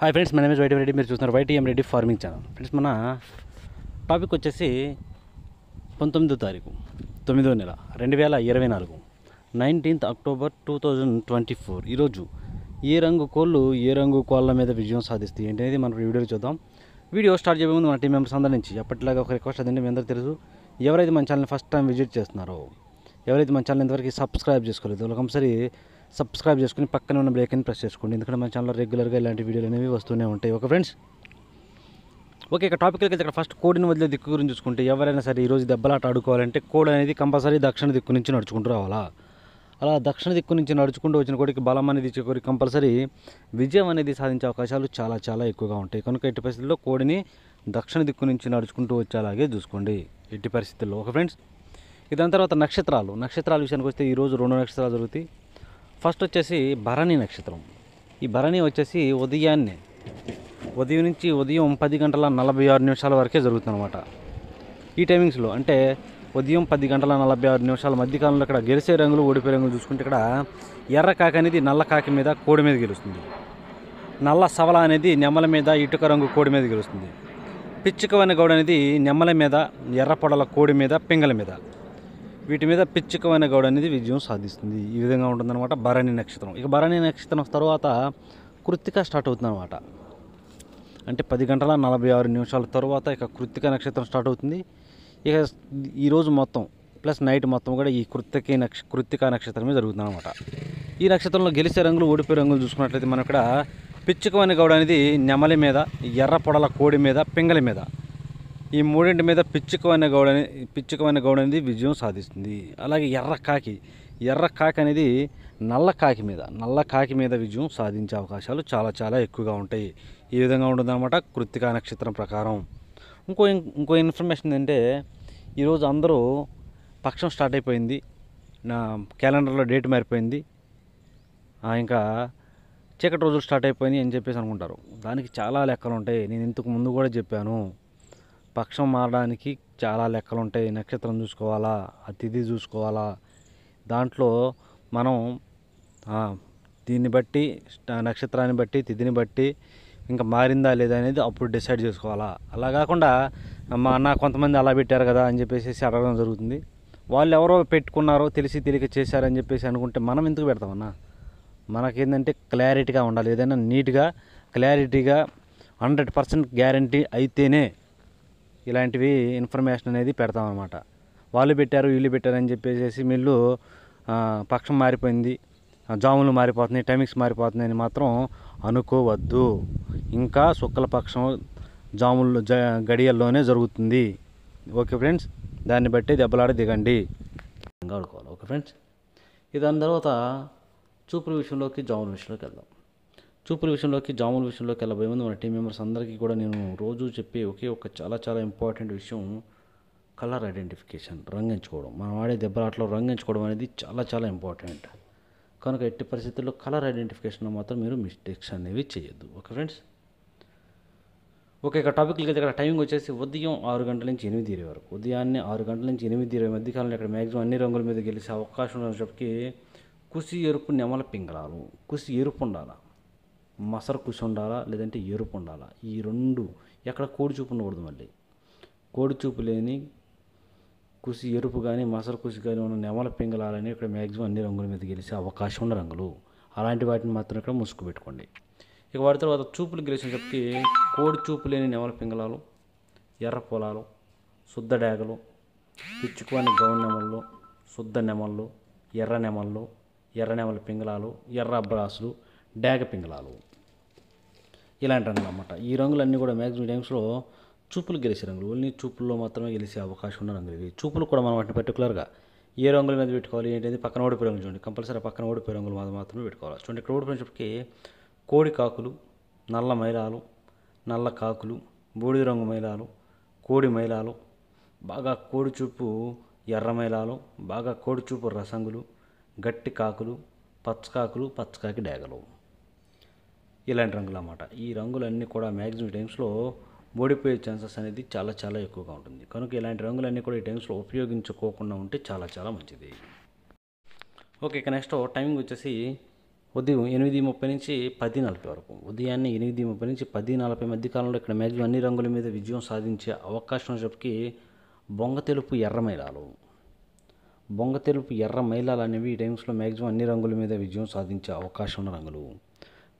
hi friends మన image white Reddy మీరు చూస్తున్నారు YTM Reddy farming channel friends మన టాపిక్ వచ్చేసి పంతొమ్మిదో తారీఖు తొమ్మిదో నెల రెండు వేల ఇరవై నాలుగు nineteenth October two thousand twenty four ఈరోజు ఏ రంగు కోళ్ళు ఏ రంగు కోళ్ళ మీద విజయం సాధిస్తాయి ఏంటనేది మనం వీడియోలో చూద్దాం వీడియో స్టార్ట్ చేయబోయే ముందు మన టీం మెంబర్స్ అందరి నుంచి ఎప్పటిలాగా ఒక రిక్వెస్ట్ అదండి మీ అందరూ తెలుసు ఎవరైతే మన ఛానల్ని ఫస్ట్ టైం విజిట్ చేస్తున్నారో ఎవరైతే మన ఛానల్ ఇంతవరకు సబ్స్క్రైబ్ చేసుకోలేదు వాళ్ళు కంపల్సరీ సబ్స్క్రైబ్ చేసుకుని పక్కనే ఉన్న బ్రేక్ అని ప్రెస్ చేసుకోండి ఎందుకంటే మన ఛానల్లో రెగ్యులర్గా ఇలాంటి వీడియోలు అనేవి వస్తూనే ఉంటాయి ఓకే ఫ్రెండ్స్ ఓకే ఇక టాపిక్ వెళ్తే ఇక్కడ ఫస్ట్ కోడిని వదిలే దిక్కు గురించి చూసుకుంటే ఎవరైనా సరే ఈరోజు దెబ్బలాట ఆడుకోవాలంటే కోడి అనేది కంపల్సరీ దక్షిణ దిక్కు నుంచి నడుచుకుంటూ రావాలా అలా దక్షిణ దిక్కు నుంచి నడుచుకుంటూ వచ్చిన కోడికి బలం అనేది ఇచ్చే కోడికి కంపల్సరీ విజయం అనేది సాధించే అవకాశాలు చాలా చాలా ఎక్కువగా ఉంటాయి కనుక ఎట్టి పరిస్థితుల్లో కోడిని దక్షిణ దిక్కు నుంచి నడుచుకుంటూ వచ్చేలాగే చూసుకోండి ఎట్టి పరిస్థితుల్లో ఓకే ఫ్రెండ్స్ ఇదాని తర్వాత నక్షత్రాలు నక్షత్రాల విషయానికి వస్తే ఈరోజు రెండు నక్షత్రాలు జరుగుతాయి ఫస్ట్ వచ్చేసి భరణి నక్షత్రం ఈ భరణి వచ్చేసి ఉదయాన్నే ఉదయం నుంచి ఉదయం పది గంటల నలభై ఆరు నిమిషాల వరకే జరుగుతుందన్నమాట ఈ టైమింగ్స్లో అంటే ఉదయం పది గంటల నలభై ఆరు నిమిషాల మధ్యకాలంలో ఇక్కడ గెలిసే రంగులు ఓడిపోయే రంగులు చూసుకుంటే ఇక్కడ ఎర్ర కాకి అనేది నల్ల కాకి మీద కోడి మీద గెలుస్తుంది నల్ల సవల అనేది నెమ్మల మీద ఇటుక రంగు కోడి మీద గెలుస్తుంది పిచ్చుక వనగౌడ అనేది నెమ్మల మీద ఎర్ర పొడల కోడి మీద పింగల మీద వీటి మీద పిచ్చికమైన గౌడ అనేది విజయం సాధిస్తుంది ఈ విధంగా ఉంటుందన్నమాట భరణి నక్షత్రం ఇక భరణి నక్షత్రం తర్వాత కృత్తిక స్టార్ట్ అవుతుందన్నమాట అంటే పది గంటల నలభై ఆరు నిమిషాల తర్వాత ఇక కృత్తిక నక్షత్రం స్టార్ట్ అవుతుంది ఇక ఈరోజు మొత్తం ప్లస్ నైట్ మొత్తం కూడా ఈ కృత్తిక నక్ష కృత్తిక నక్షత్రమే జరుగుతుందన్నమాట ఈ నక్షత్రంలో గెలిచే రంగులు ఓడిపోయే రంగులు చూసుకున్నట్లయితే మనం ఇక్కడ పిచ్చుకమైన గౌడ అనేది నెమలి మీద ఎర్ర పొడల కోడి మీద పింగలి మీద ఈ మూడింటి మీద పిచ్చుకమైన గౌడ పిచ్చుకమైన గౌడ అనేది విజయం సాధిస్తుంది అలాగే ఎర్ర కాకి ఎర్ర కాకి అనేది నల్ల కాకి మీద నల్ల కాకి మీద విజయం సాధించే అవకాశాలు చాలా చాలా ఎక్కువగా ఉంటాయి ఈ విధంగా ఉంటుందన్నమాట కృత్తికా నక్షత్రం ప్రకారం ఇంకో ఇంకో ఇన్ఫర్మేషన్ ఏంటంటే ఈరోజు అందరూ పక్షం స్టార్ట్ అయిపోయింది నా క్యాలెండర్లో డేట్ మారిపోయింది ఇంకా చీకటి రోజులు స్టార్ట్ అయిపోయింది అని చెప్పేసి అనుకుంటారు దానికి చాలా లెక్కలు ఉంటాయి నేను ఇంతకు ముందు కూడా చెప్పాను పక్షం మారడానికి చాలా లెక్కలు ఉంటాయి నక్షత్రం చూసుకోవాలా అతిథి చూసుకోవాలా దాంట్లో మనం దీన్ని బట్టి నక్షత్రాన్ని బట్టి తిథిని బట్టి ఇంకా మారిందా లేదా అనేది అప్పుడు డిసైడ్ చేసుకోవాలా అలా కాకుండా మా అన్న కొంతమంది అలా పెట్టారు కదా అని చెప్పేసి అడగడం జరుగుతుంది వాళ్ళు ఎవరో పెట్టుకున్నారో తెలిసి తెలియక చేశారని చెప్పేసి అనుకుంటే మనం ఎందుకు పెడతామన్నా మనకేంటంటే క్లారిటీగా ఉండాలి ఏదైనా నీట్గా క్లారిటీగా హండ్రెడ్ పర్సెంట్ గ్యారంటీ అయితేనే ఇలాంటివి ఇన్ఫర్మేషన్ అనేది పెడతాం అనమాట వాళ్ళు పెట్టారు వీళ్ళు పెట్టారని చెప్పేసి మిల్లు పక్షం మారిపోయింది జాములు మారిపోతున్నాయి టైమింగ్స్ మారిపోతున్నాయని మాత్రం అనుకోవద్దు ఇంకా పక్షం జాములు జ గడియల్లోనే జరుగుతుంది ఓకే ఫ్రెండ్స్ దాన్ని బట్టి దెబ్బలాడి దిగండి ఆడుకోవాలి ఓకే ఫ్రెండ్స్ ఇది దాని తర్వాత చూపుల విషయంలోకి జాముల విషయంలోకి వెళ్దాం చూపుల విషయంలోకి జాముల విషయంలోకి వెళ్ళబోయే ముందు మన టీం మెంబర్స్ అందరికీ కూడా నేను రోజు చెప్పే ఒకే ఒక చాలా చాలా ఇంపార్టెంట్ విషయం కలర్ ఐడెంటిఫికేషన్ రంగించుకోవడం మనం ఆడే దెబ్బలాటలో రంగించుకోవడం అనేది చాలా చాలా ఇంపార్టెంట్ కనుక ఎట్టి పరిస్థితుల్లో కలర్ ఐడెంటిఫికేషన్లో మాత్రం మీరు మిస్టేక్స్ అనేవి చేయొద్దు ఓకే ఫ్రెండ్స్ ఓకే ఇక టాపిక్లకి అయితే ఇక్కడ టైమింగ్ వచ్చేసి ఉదయం ఆరు గంటల నుంచి ఎనిమిది ఇరవై వరకు ఉదయాన్నే ఆరు గంటల నుంచి ఎనిమిది ఇరవై మధ్య కాలంలో ఇక్కడ మ్యాక్సిమం అన్ని రంగుల మీద గెలిచే అవకాశం ఉన్న చెప్పి కుసి ఎరుపు నెమల పింగళాలు కుసి ఎరుపు ఉండాలా మసర్ కుషి ఉండాలా లేదంటే ఎరుపు ఉండాలా ఈ రెండు ఎక్కడ కోడి చూపు ఉండకూడదు మళ్ళీ కోడి చూపు లేని కుసి ఎరుపు కానీ మసర్ కుసి కానీ ఉన్న నెమల పింగలాలని ఇక్కడ మ్యాక్సిమం అన్ని రంగుల మీద గెలిచే అవకాశం ఉన్న రంగులు అలాంటి వాటిని మాత్రం ఇక్కడ ముసుగు పెట్టుకోండి ఇక వాటి తర్వాత చూపులు చెప్పి కోడి చూపు లేని నెమల పింగలాలు ఎర్ర పొలాలు శుద్ధ డాగలు పిచ్చుకోని గౌన్ నెమళ్ళు శుద్ధ నెమళ్ళు ఎర్ర నెమళ్ళు ఎర్ర నెమల పింగలాలు ఎర్ర బ్రాసులు డాగ పింగలాలు ఇలాంటి రంగులు అనమాట ఈ రంగులన్నీ కూడా మ్యాక్సిమం టైమ్స్లో చూపులు గెలిచే రంగులు ఓన్లీ చూపుల్లో మాత్రమే గెలిచే అవకాశం ఉన్న రంగులు ఇవి చూపులు కూడా మనం వాటిని పర్టికులర్గా ఏ రంగుల మీద పెట్టుకోవాలి ఏంటంటే పక్కన ఓడిపోయే రంగులు చూడండి కంపల్సరీ పక్కన ఓడిపోయే రంగులు మాత్రం మాత్రమే పెట్టుకోవాలి చూడండి ఇక్కడ ఓడిపోయినప్పటికీ కోడి కాకులు నల్ల మైలాలు నల్ల కాకులు బూడిద రంగు మైలాలు కోడి మైలాలు బాగా కోడి చూపు ఎర్ర మైలాలు బాగా కోడి చూపు రసంగులు గట్టి కాకులు పచ్చకాకులు పచ్చకాకి డేగలు ఇలాంటి రంగులు అన్నమాట ఈ రంగులన్నీ కూడా మ్యాక్సిమం టైమ్స్లో ఓడిపోయే ఛాన్సెస్ అనేది చాలా చాలా ఎక్కువగా ఉంటుంది కనుక ఇలాంటి రంగులన్నీ కూడా ఈ టైమ్స్లో ఉపయోగించుకోకుండా ఉంటే చాలా చాలా మంచిది ఓకే ఇక నెక్స్ట్ టైమింగ్ వచ్చేసి ఉదయం ఎనిమిది ముప్పై నుంచి పది నలభై వరకు ఉదయాన్నే ఎనిమిది ముప్పై నుంచి పది నలభై మధ్య కాలంలో ఇక్కడ మ్యాక్సిమం అన్ని రంగుల మీద విజయం సాధించే అవకాశం చెప్పి బొంగ తెలుపు ఎర్ర మైలాలు బొంగ తెలుపు ఎర్ర మైలాలు అనేవి ఈ టైమ్స్లో మ్యాక్సిమం అన్ని రంగుల మీద విజయం సాధించే అవకాశం ఉన్న రంగులు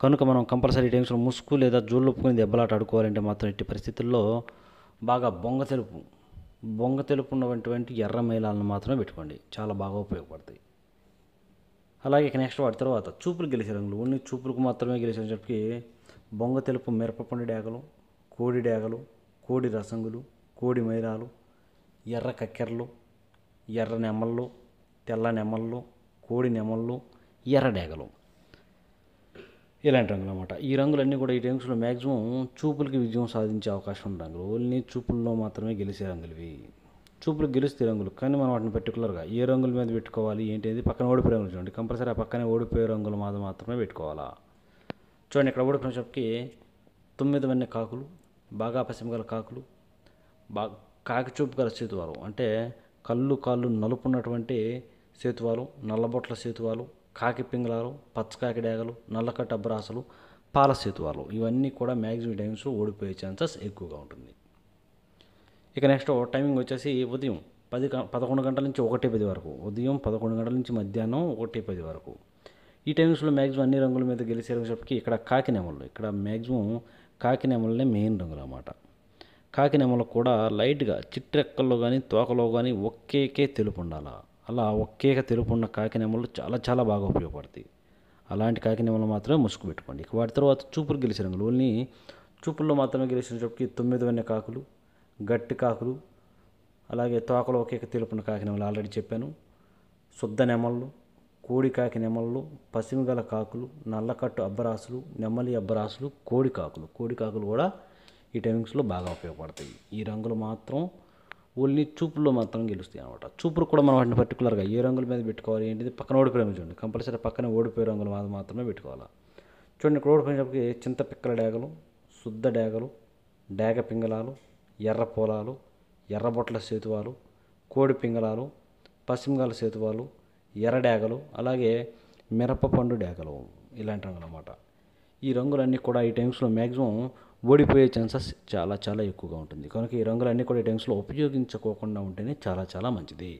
కనుక మనం కంపల్సరీ టెన్షన్ ముసుగు లేదా జోళ్ళు ఒప్పుకొని దెబ్బలాట ఆడుకోవాలంటే మాత్రం ఇట్టి పరిస్థితుల్లో బాగా బొంగ తెలుపు బొంగ తెలుపు ఉన్నటువంటి ఎర్ర మైలాలను మాత్రమే పెట్టుకోండి చాలా బాగా ఉపయోగపడతాయి అలాగే నెక్స్ట్ వాటి తర్వాత చూపులు గెలిచే రంగులు ఓన్లీ చూపులకు మాత్రమే గెలిచిన చెప్పి బొంగ తెలుపు మిరపపండు డేగలు కోడి డేగలు కోడి రసంగులు కోడి మైలాలు ఎర్ర కక్కెరలు ఎర్ర నెమళ్ళు తెల్ల నెమళ్ళు కోడి నెమళ్ళు ఎర్ర డేగలు ఇలాంటి రంగులు అనమాట ఈ రంగులన్నీ కూడా ఈ రంగులో మ్యాక్సిమం చూపులకి విజయం సాధించే అవకాశం ఉన్న రంగులు ఓన్లీ చూపుల్లో మాత్రమే గెలిచే రంగులు ఇవి చూపులు గెలుస్తే రంగులు కానీ మనం వాటిని పర్టికులర్గా ఏ రంగుల మీద పెట్టుకోవాలి ఏంటి పక్కన ఓడిపోయే రంగులు చూడండి కంపల్సరీ ఆ పక్కనే ఓడిపోయే రంగుల మీద మాత్రమే పెట్టుకోవాలా చూడండి ఇక్కడ ఓడిపోయిన షాప్కి తొమ్మిది వన్నె కాకులు బాగా పశ్చిమ గల కాకులు బాగా కాకి చూపు గల సేతువాలు అంటే కళ్ళు కాళ్ళు నలుపున్నటువంటి సేతువాలు నల్లబొట్ల సేతువాలు కాకి పింగళాలు పచ్చకాకి డేగలు నల్లకట్ట పాల పాలసేతువాలు ఇవన్నీ కూడా మ్యాక్సిమం టైమ్స్ ఓడిపోయే ఛాన్సెస్ ఎక్కువగా ఉంటుంది ఇక నెక్స్ట్ టైమింగ్ వచ్చేసి ఉదయం పది పదకొండు గంటల నుంచి ఒకటి పది వరకు ఉదయం పదకొండు గంటల నుంచి మధ్యాహ్నం ఒకటి పది వరకు ఈ టైమ్స్లో మ్యాక్సిమం అన్ని రంగుల మీద గెలిచేసేటప్పటికి ఇక్కడ కాకినెమలు ఇక్కడ మ్యాక్సిమం కాకినెమలనే మెయిన్ రంగులు అన్నమాట కాకినెమలకు కూడా లైట్గా చిట్టెక్కల్లో కానీ తోకలో కానీ ఒకేకే తెలుపు ఉండాలా అలా ఒకే తెలుపు ఉన్న కాకినేమలు చాలా చాలా బాగా ఉపయోగపడతాయి అలాంటి కాకినేమలు మాత్రమే ముసుగు పెట్టుకోండి ఇక వాటి తర్వాత చూపులు గెలిచిన రంగులు ఓన్లీ చూపుల్లో మాత్రమే గెలిచిన చెప్పి తొమ్మిది వన్నె కాకులు గట్టి కాకులు అలాగే తోకలో ఒకేక కాకి కాకినెమలు ఆల్రెడీ చెప్పాను శుద్ధ నెమళ్ళు కోడి కాకి నెమళ్ళు పసిమిగల కాకులు నల్లకట్టు అబ్బరాసులు నెమలి అబ్బరాసులు కోడి కాకులు కోడి కాకులు కూడా ఈ టైమింగ్స్లో బాగా ఉపయోగపడతాయి ఈ రంగులు మాత్రం ఓన్లీ చూపులో మాత్రం గెలుస్తాయి అనమాట చూపులు కూడా మనం వాటిని పర్టికులర్గా ఏ రంగుల మీద పెట్టుకోవాలి ఏంటిది పక్కన ఓడిపోయే చూడండి కంపల్సరీ పక్కన ఓడిపోయే రంగుల మీద మాత్రమే పెట్టుకోవాలి చూడండి ఇక్కడ ఓడిపోయినప్పటికీ చింత పిక్కల డేగలు శుద్ధ డేగలు డేగ పింగళాలు ఎర్ర పొలాలు ఎర్రబొట్ల సేతువాలు కోడి పింగళాలు పశ్చిమగాల సేతువాలు ఎర్ర డేగలు అలాగే మిరప పండు డేగలు ఇలాంటి రంగులు అన్నమాట ఈ రంగులన్నీ కూడా ఈ టైమ్స్లో మ్యాక్సిమం ఓడిపోయే ఛాన్సెస్ చాలా చాలా ఎక్కువగా ఉంటుంది కనుక ఈ రంగులన్నీ కూడా టైమ్స్లో ఉపయోగించుకోకుండా ఉంటేనే చాలా చాలా మంచిది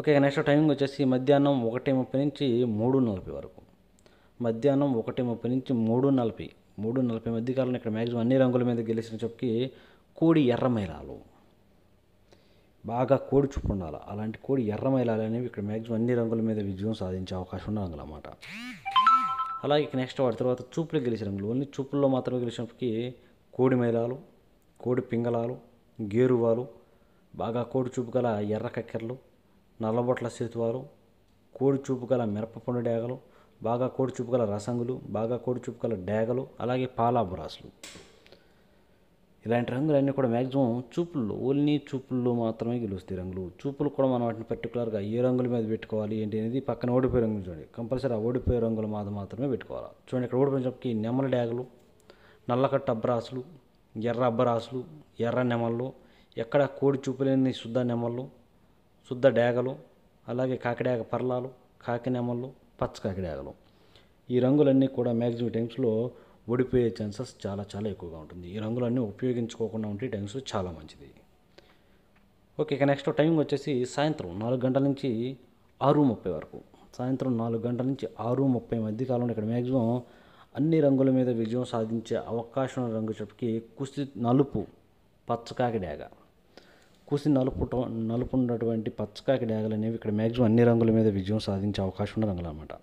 ఓకే నెక్స్ట్ టైమింగ్ వచ్చేసి మధ్యాహ్నం ఒకటి ముప్పై నుంచి మూడు నలభై వరకు మధ్యాహ్నం ఒకటి ముప్పై నుంచి మూడు నలభై మూడు నలభై మధ్యకాలంలో ఇక్కడ మ్యాక్సిమం అన్ని రంగుల మీద గెలిచిన చెప్పి కోడి ఎర్రమైలాలు బాగా కోడి చూపు ఉండాలి అలాంటి కోడి ఎర్రమైలాలు అనేవి ఇక్కడ మ్యాక్సిమం అన్ని రంగుల మీద విజయం సాధించే అవకాశం అన్నమాట అలాగే నెక్స్ట్ వాడి తర్వాత చూపులు గెలిచినాం ఓన్లీ చూపుల్లో మాత్రమే గెలిచినప్పటికీ కోడి మైలాలు కోడి పింగళాలు గేరువాలు బాగా కోడి చూపు గల ఎర్ర కక్కెరలు నల్లబొట్ల సేతువాలు కోడి చూపు గల మిరపపండు డేగలు బాగా కోడి చూపు గల రసంగులు బాగా కోడి చూపు గల డేగలు అలాగే పాలాబురాసులు ఇలాంటి రంగులన్నీ కూడా మ్యాక్సిమం చూపుల్లో ఓన్లీ చూపుల్లో మాత్రమే గెలుస్తాయి రంగులు చూపులు కూడా మనం వాటిని పర్టికులర్గా ఏ రంగుల మీద పెట్టుకోవాలి ఏంటి అనేది పక్కన ఓడిపోయే రంగులు చూడండి కంపల్సరీ ఆ ఓడిపోయే రంగుల మీద మాత్రమే పెట్టుకోవాలి చూడండి ఇక్కడ ఓడిపోయినప్పటికి నెమల డ్యాగులు నల్లకట్ట అబ్బరాసులు ఎర్ర అబ్బరాసులు ఎర్ర నెమళ్ళు ఎక్కడ కోడి చూపులేని శుద్ధ నెమళ్ళు శుద్ధ డ్యాగలు అలాగే కాకిడాగ పర్లాలు కాకి నెమళ్ళు పచ్చ కాకిడాగలు ఈ రంగులన్నీ కూడా మ్యాక్సిమం టైమ్స్లో ఓడిపోయే ఛాన్సెస్ చాలా చాలా ఎక్కువగా ఉంటుంది ఈ రంగులన్నీ ఉపయోగించుకోకుండా ఉంటే టైమ్స్ చాలా మంచిది ఓకే ఇక నెక్స్ట్ టైం వచ్చేసి సాయంత్రం నాలుగు గంటల నుంచి ఆరు ముప్పై వరకు సాయంత్రం నాలుగు గంటల నుంచి ఆరు ముప్పై మధ్య కాలంలో ఇక్కడ మ్యాక్సిమం అన్ని రంగుల మీద విజయం సాధించే అవకాశం రంగు చెప్పుకి కుసి నలుపు పచ్చకాకి డాగ కుసి నలుపు నలుపు ఉన్నటువంటి పచ్చకాకి డాగలు అనేవి ఇక్కడ మ్యాక్సిమం అన్ని రంగుల మీద విజయం సాధించే అవకాశం ఉన్న రంగులు అనమాట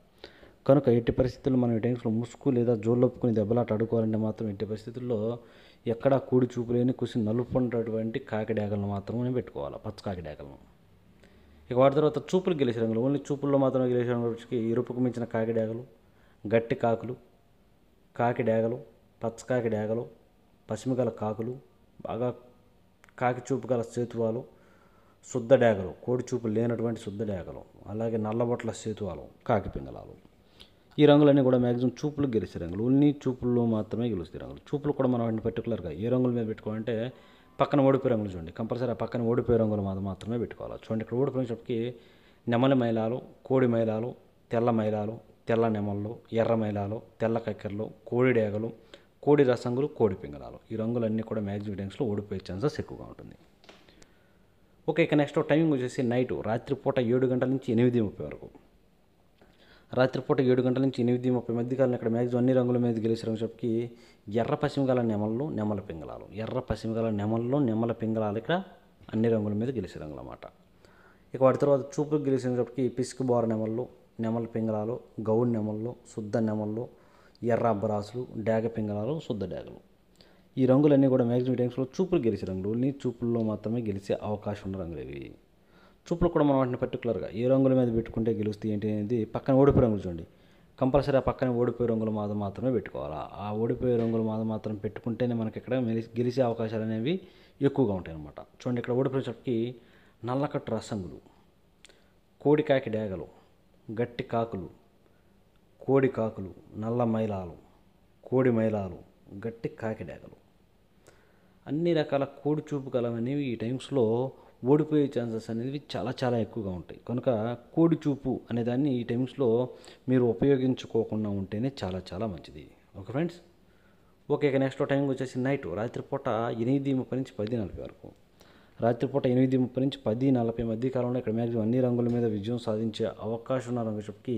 కనుక ఎట్టి పరిస్థితుల్లో మనం ఈ ముసుగు లేదా జోళ్ళొప్పుకుని దెబ్బలాట ఆడుకోవాలంటే మాత్రం ఎట్టి పరిస్థితుల్లో ఎక్కడా కూడి చూపు లేని కుసి నలుపున్నటువంటి కాకిడాకలను మాత్రమే పెట్టుకోవాలి పచ్చ కాకిడాకలను ఇక వాటి తర్వాత చూపులు గెలిచే రంగులు ఓన్లీ చూపుల్లో మాత్రమే గెలిచే రంగులకి ఎరుపుకు మించిన కాకిడాగలు గట్టి కాకులు కాకి డేగలు పచ్చకాకి డేగలు పశ్చిమగల కాకులు బాగా కాకి చూపు గల సేతువాలు శుద్ధ డేగలు కోడి చూపు లేనటువంటి శుద్ధ డేగలు అలాగే నల్లబొట్ల సేతువాలు కాకి పింగళాలు ఈ రంగులన్నీ కూడా మ్యాక్సిమం చూపులు గెలిచే రంగులు ఉన్ని చూపుల్లో మాత్రమే గెలుస్తాయి రంగులు చూపులు కూడా మనం పర్టికులర్గా ఏ రంగుల మీద పెట్టుకోవాలంటే పక్కన ఓడిపోయే రంగులు చూడండి కంపల్సరీ ఆ పక్కన ఓడిపోయే రంగులు మాత్రం మాత్రమే పెట్టుకోవాలి చూడండి ఇక్కడ ఓడిపోయినప్పటికి నెమలి మైలాలు కోడి మైలాలు తెల్ల మైలాలు తెల్ల నెమళ్ళు ఎర్ర మైలాలు తెల్ల కక్కెరలు కోడి డేగలు కోడి రసంగులు కోడి పింగళాలు ఈ రంగులన్నీ కూడా మ్యాక్సిమం డ్రింక్స్లో ఓడిపోయే ఛాన్సెస్ ఎక్కువగా ఉంటుంది ఓకే ఇక నెక్స్ట్ టైమింగ్ వచ్చేసి నైట్ రాత్రిపూట ఏడు గంటల నుంచి ఎనిమిది ముప్పై వరకు రాత్రిపూట ఏడు గంటల నుంచి ఎనిమిది ముప్పై మధ్య కాలం ఇక్కడ మ్యాక్సిమం అన్ని రంగుల మీద గెలిచిన చెప్పి ఎర్ర గల నెమళ్ళు నెమల పింగళాలు ఎర్ర గల నెమళ్ళు నెమల పింగళాలు ఇక్కడ అన్ని రంగుల మీద గెలిచిన రంగులు అన్నమాట ఇక వాటి తర్వాత చూపుకు గెలిచినప్పటికి పిసుకు బోర నెమళ్ళు నెమల పింగళాలు గౌడ్ నెమళ్ళు శుద్ధ నెమళ్ళు ఎర్ర అబ్బరాసులు డేగ పింగళాలు శుద్ధ డేగలు ఈ రంగులన్నీ కూడా మ్యాక్సిమం టైమ్స్లో చూపులు గెలిచే రంగులు నీ చూపుల్లో మాత్రమే గెలిచే అవకాశం ఉన్న రంగులు ఇవి చూపులు కూడా మనం వాటిని పర్టికులర్గా ఏ రంగుల మీద పెట్టుకుంటే గెలుస్తాయి ఏంటి అనేది పక్కన ఓడిపోయి రంగులు చూడండి కంపల్సరీ ఆ పక్కన ఓడిపోయే రంగులు మాద మాత్రమే పెట్టుకోవాలా ఆ ఓడిపోయే రంగులు మాద మాత్రం పెట్టుకుంటేనే మనకి ఇక్కడ గెలిచే అవకాశాలు అనేవి ఎక్కువగా ఉంటాయి అనమాట చూడండి ఇక్కడ ఓడిపోయేటప్పటికి నల్లకట్టు రసంగులు కోడికాకి డేగలు గట్టి కాకులు కోడి కాకులు నల్ల మైలాలు కోడి మైలాలు గట్టి కాకి డేగలు అన్ని రకాల కోడి చూపు కలవనేవి ఈ టైమ్స్లో ఓడిపోయే ఛాన్సెస్ అనేవి చాలా చాలా ఎక్కువగా ఉంటాయి కనుక కోడి చూపు అనే దాన్ని ఈ టైమ్స్లో మీరు ఉపయోగించుకోకుండా ఉంటేనే చాలా చాలా మంచిది ఓకే ఫ్రెండ్స్ ఓకే ఇక నెక్స్ట్ టైం వచ్చేసి నైట్ రాత్రిపూట ఎనిమిది ముప్పై నుంచి పది నలభై వరకు రాత్రిపూట ఎనిమిది ముప్పై నుంచి పది నలభై మధ్య కాలంలో ఇక్కడ మ్యాక్సిమం అన్ని రంగుల మీద విజయం సాధించే అవకాశం ఉన్న రంగుకి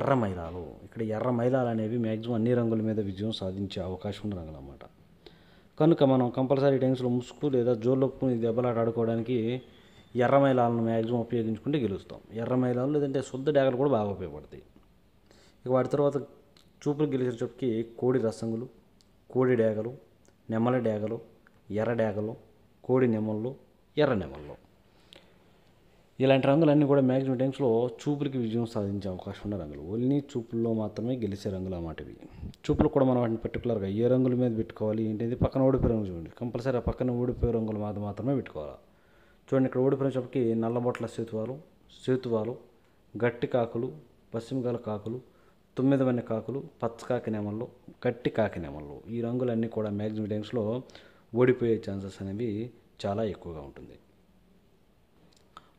ఎర్ర మైలాలు ఇక్కడ ఎర్ర మైలాలు అనేవి మ్యాక్సిమం అన్ని రంగుల మీద విజయం సాధించే అవకాశం ఉన్న రంగులు అన్నమాట కనుక మనం కంపల్సరీ టైమ్స్లో ముసుగు లేదా జోర్లొప్పుకుని దెబ్బలాట ఆడుకోవడానికి ఎర్రమైలాలను మ్యాక్సిమం ఉపయోగించుకుంటే గెలుస్తాం ఎర్రమైలాలు లేదంటే శుద్ధ డేగలు కూడా బాగా ఉపయోగపడతాయి ఇక వాటి తర్వాత చూపులు గెలిచిన చెప్పుకి కోడి రసంగులు కోడి డేగలు నెమ్మల డేగలు ఎర్ర డేగలు కోడి నెమళ్ళు ఎర్ర నెమళ్ళు ఇలాంటి రంగులన్నీ కూడా మ్యాక్సిమం టైమ్స్లో చూపులకి విజయం సాధించే అవకాశం ఉన్న రంగులు ఓన్లీ చూపుల్లో మాత్రమే గెలిచే రంగులు అన్నమాట ఇవి చూపులు కూడా మనం వాటిని పర్టికులర్గా ఏ రంగుల మీద పెట్టుకోవాలి ఏంటిది పక్కన ఓడిపోయే రంగు చూడండి కంపల్సరీ ఆ పక్కన ఓడిపోయే రంగులు మీద మాత్రమే పెట్టుకోవాలి చూడండి ఇక్కడ ఓడిపోయిన నల్ల నల్లబొట్ల సేతువాలు సేతువాలు గట్టి కాకులు పశ్చిమగాల కాకులు తొమ్మిదమైన కాకులు పచ్చ కాకినేమల్లో గట్టి కాకినేమల్లో ఈ రంగులన్నీ కూడా మ్యాక్సిమం టైమ్స్లో ఓడిపోయే ఛాన్సెస్ అనేవి చాలా ఎక్కువగా ఉంటుంది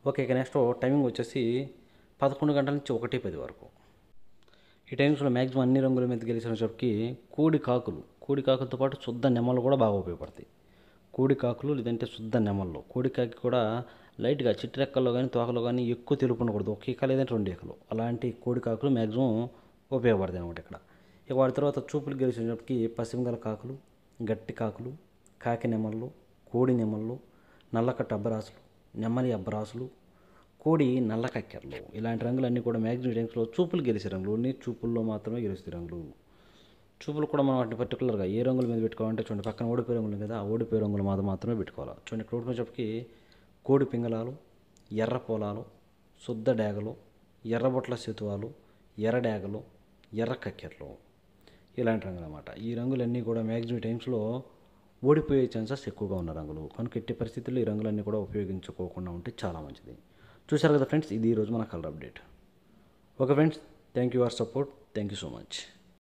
ఓకే ఇక నెక్స్ట్ టైమింగ్ వచ్చేసి పదకొండు గంటల నుంచి ఒకటి పది వరకు ఈ టైమ్స్లో మ్యాక్సిమం అన్ని రంగుల మీద గెలిచిన చెప్పకి కోడి కాకులు కోడి కాకులతో పాటు శుద్ధ నెమలు కూడా బాగా ఉపయోగపడతాయి కోడి కాకులు లేదంటే శుద్ధ నెమల్లో కోడి కాకి కూడా లైట్గా చిట్టి రెక్కల్లో కానీ తోకలో కానీ ఎక్కువ తెలుపు ఉండకూడదు ఒక ఈక లేదంటే రెండు ఈకలు అలాంటి కోడి కాకులు మ్యాక్సిమం ఉపయోగపడతాయి అనమాట ఇక్కడ ఇక వాటి తర్వాత చూపులు గెలిచినప్పటికి పశ్చిమగల కాకులు గట్టి కాకులు కాకి నెమళ్ళు కోడి నెమళ్ళు నల్లకట్ట టబ్బరాసులు నెమ్మలి అబ్రాసులు కోడి నల్ల కక్కెరలు ఇలాంటి రంగులన్నీ కూడా మ్యాగ్జిమం టైమ్స్లో చూపులు గెలిచే రంగులు చూపుల్లో మాత్రమే గెలుస్తాయి రంగులు చూపులు కూడా మనం వాటిని పర్టికులర్గా ఏ రంగుల మీద పెట్టుకోవాలంటే చూడండి పక్కన ఓడిపోయే రంగులు కదా ఆ ఓడిపోయే రంగుల మాత్రం మాత్రమే పెట్టుకోవాలి చూడండి ఇక్కడ ఓడిపోయేటప్పటికి కోడి పింగళాలు ఎర్ర పొలాలు శుద్ధ డాగలు ఎర్రబొట్ల సెతువాలు ఎర్ర డ్యాగలు ఎర్ర కక్కెరలు ఇలాంటి రంగులు అన్నమాట ఈ రంగులన్నీ కూడా మ్యాగ్జిమం టైమ్స్లో ఓడిపోయే ఛాన్సెస్ ఎక్కువగా ఉన్న రంగులు కనుక ఎట్టి పరిస్థితుల్లో ఈ రంగులన్నీ కూడా ఉపయోగించుకోకుండా ఉంటే చాలా మంచిది చూశారు కదా ఫ్రెండ్స్ ఇది ఈరోజు మన colour update okay friends thank you our support thank you so much